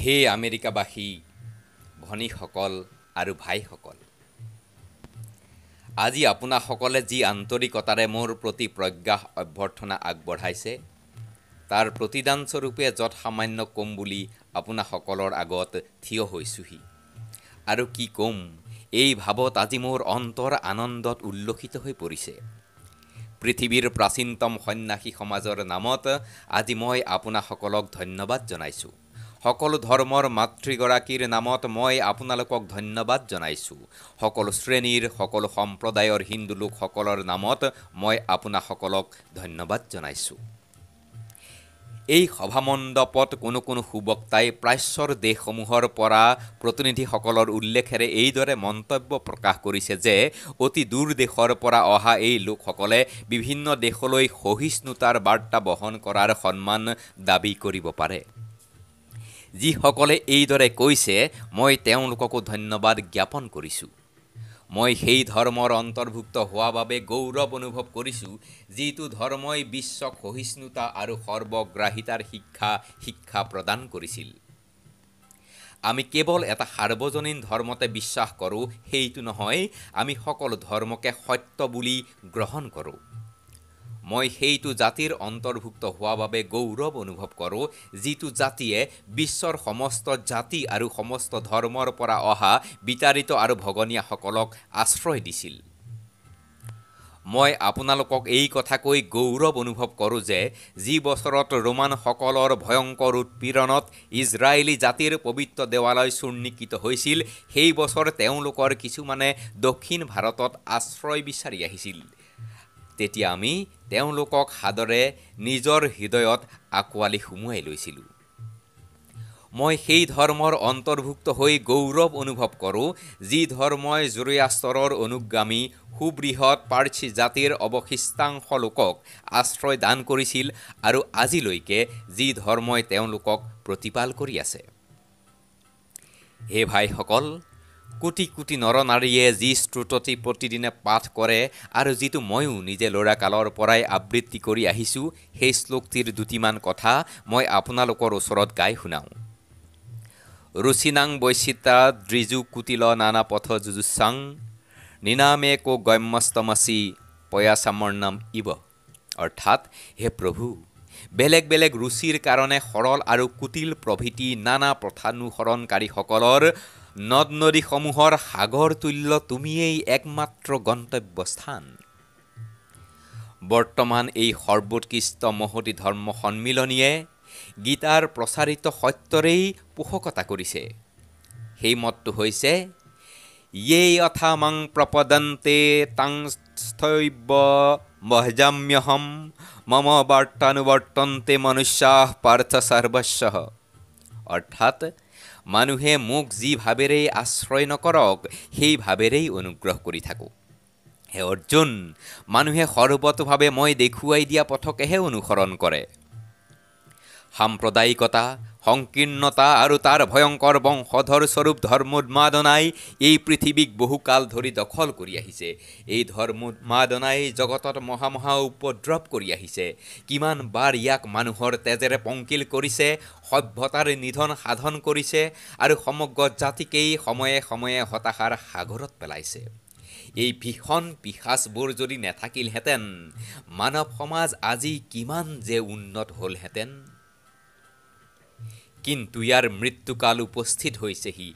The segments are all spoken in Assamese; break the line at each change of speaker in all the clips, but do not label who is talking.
হে আমেৰিকাবাসী ভনীসকল আৰু ভাইসকল আজি আপোনাসকলে যি আন্তৰিকতাৰে মোৰ প্ৰতি প্ৰজ্ঞা অভ্যৰ্থনা আগবঢ়াইছে তাৰ প্ৰতিদানস্বৰূপে যত সামান্য কম বুলি আপোনাসকলৰ আগত থিয় হৈছোঁহি আৰু কি ক'ম এই ভাৱত আজি মোৰ অন্তৰ আনন্দত উল্লসিত হৈ পৰিছে পৃথিৱীৰ প্ৰাচীনতম সন্যাসী সমাজৰ নামত আজি মই আপোনাসকলক ধন্যবাদ জনাইছোঁ সকলো ধৰ্মৰ মাতৃগৰাকীৰ নামত মই আপোনালোকক ধন্যবাদ জনাইছোঁ সকলো শ্ৰেণীৰ সকলো সম্প্ৰদায়ৰ হিন্দু লোকসকলৰ নামত মই আপোনাসকলক ধন্যবাদ জনাইছোঁ এই সভা মণ্ডপত কোনো কোনো সুবক্তাই প্ৰাচ্যৰ দেশসমূহৰ পৰা প্ৰতিনিধিসকলৰ উল্লেখেৰে এইদৰে মন্তব্য প্ৰকাশ কৰিছে যে অতি দূৰ দেশৰ পৰা অহা এই লোকসকলে বিভিন্ন দেশলৈ সহিষ্ণুতাৰ বাৰ্তা বহন কৰাৰ সন্মান দাবী কৰিব পাৰে যিসকলে এইদৰে কৈছে মই তেওঁলোককো ধন্যবাদ জ্ঞাপন কৰিছোঁ মই সেই ধৰ্মৰ অন্তৰ্ভুক্ত হোৱা বাবে গৌৰৱ অনুভৱ কৰিছোঁ যিটো ধৰ্মই বিশ্ব সহিষ্ণুতা আৰু সৰ্বগ্ৰাহিতাৰ শিক্ষা শিক্ষা প্ৰদান কৰিছিল আমি কেৱল এটা সাৰ্বজনীন ধৰ্মতে বিশ্বাস কৰোঁ সেইটো নহয় আমি সকলো ধৰ্মকে সত্য বুলি গ্ৰহণ কৰোঁ মই সেইটো জাতিৰ অন্তৰ্ভুক্ত হোৱা বাবে গৌৰৱ অনুভৱ কৰোঁ যিটো জাতিয়ে বিশ্বৰ সমস্ত জাতি আৰু সমস্ত ধৰ্মৰ পৰা অহা বিতাৰিত আৰু ভগনীয়াসকলক আশ্ৰয় দিছিল মই আপোনালোকক এই কথা কৈ গৌৰৱ অনুভৱ কৰোঁ যে যি বছৰত ৰোমানসকলৰ ভয়ংকৰ উৎপীড়নত ইজৰাইলী জাতিৰ পবিত্ৰ দেৱালয় চূৰ্ণিকৃত হৈছিল সেই বছৰ তেওঁলোকৰ কিছুমানে দক্ষিণ ভাৰতত আশ্ৰয় বিচাৰি আহিছিল তেতিয়া আমি তেওঁলোকক সাদৰে নিজৰ হৃদয়ত আঁকোৱালি সুমুৱাই লৈছিলোঁ মই সেই ধৰ্মৰ অন্তৰ্ভুক্ত হৈ গৌৰৱ অনুভৱ কৰোঁ যি ধৰ্মই জোৰয়াস্তৰৰ অনুগামী সুবৃহৎ পাৰ্চী জাতিৰ অৱশিষ্টাংশ লোকক আশ্ৰয় দান কৰিছিল আৰু আজিলৈকে যি ধৰ্মই তেওঁলোকক প্ৰতিপাল কৰি আছে হে ভাইসকল কোটি কোটি নৰ নাৰীয়ে যি স্ত্ৰুততি প্ৰতিদিনে পাঠ কৰে আৰু যিটো ময়ো নিজে লড়া কালৰ পৰাই আবৃত্তি কৰি আহিছোঁ সেই শ্লোকটিৰ দুটিমান কথা মই আপোনালোকৰ ওচৰত গাই শুনাও ৰুচিনাং বৈচিতা দ্ৰিজু কুটিল নানা পথ যুযুচাং নিনামে কো গম্যস্তমাচী পয়াচামৰ নাম ইৱ অৰ্থাৎ হে প্ৰভু বেলেগ বেলেগ ৰুচিৰ কাৰণে সৰল আৰু কুটিল প্ৰভৃতি নানা প্ৰথানুসৰণকাৰীসকলৰ নদ নদীসমূহৰ সাগৰ তুল্য তুমিয়েই একমাত্ৰ গন্তব্যস্থান বৰ্তমান এই সৰ্বোৎকৃষ্ট মহতি ধৰ্ম সন্মিলনীয়ে গীতাৰ প্ৰচাৰিত সত্যৰেই পোষকতা কৰিছে সেই মতটো হৈছে য়েই অথা মাং প্ৰপদন্তে তাং স্থৈব্য মহজাম্যহম মম বাৰ্তানুবৰ্তন্তে মনুষ্যাহ পাৰ্থ সৰ্বস্ব অৰ্থাৎ মানুহে মোক যি ভাৱেৰে আশ্ৰয় নকৰক সেই ভাৱেৰেই অনুগ্ৰহ কৰি থাকো হে অৰ্জুন মানুহে সৰ্বতভাৱে মই দেখুৱাই দিয়া পথকেহে অনুসৰণ কৰে সাম্প্ৰদায়িকতা সংকীৰ্ণতা আৰু তাৰ ভয়ংকৰ বংশধৰ স্বৰূপ ধৰ্মোন্মাদনাই এই পৃথিৱীক বহুকাল ধৰি দখল কৰি আহিছে এই ধৰ্মোন্মাদনাই জগত মহামহা উপদ্ৰৱ কৰি আহিছে কিমান বাৰ ইয়াক মানুহৰ তেজেৰে পংকিল কৰিছে সভ্যতাৰ নিধন সাধন কৰিছে আৰু সমগ্ৰ জাতিকেই সময়ে সময়ে হতাশাৰ সাগৰত পেলাইছে এই ভীষণ পিশাচবোৰ যদি নেথাকিলহেঁতেন মানৱ সমাজ আজি কিমান যে উন্নত হ'লহেঁতেন কিন্তু ইয়াৰ মৃত্যুকাল উপস্থিত হৈছেহি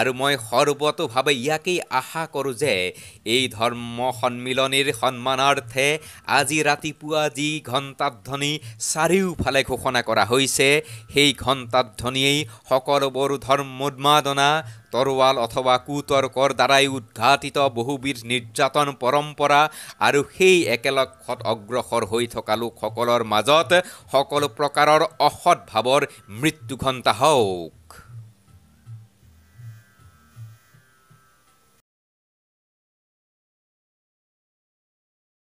আৰু মই সৰ্বতোভাৱে ইয়াকেই আশা কৰোঁ যে এই ধৰ্ম সন্মিলনীৰ সন্মানাৰ্থে আজি ৰাতিপুৱা যি ঘণ্টাধ্বনি চাৰিওফালে ঘোষণা কৰা হৈছে সেই ঘণ্টাধ্বনিয়েই সকলোবোৰ ধৰ্ম উন্মাদনা তৰোৱাল অথবা কুতৰ কৰ দ্বাৰাই উদঘাটিত বহুবিধ নিৰ্যাতন পৰম্পৰা আৰু সেই একেলক্ষত অগ্ৰসৰ হৈ থকা লোকসকলৰ মাজত সকলো প্ৰকাৰৰ অসৎ ভাৱৰ মৃত্যু ঘণ্টা হওক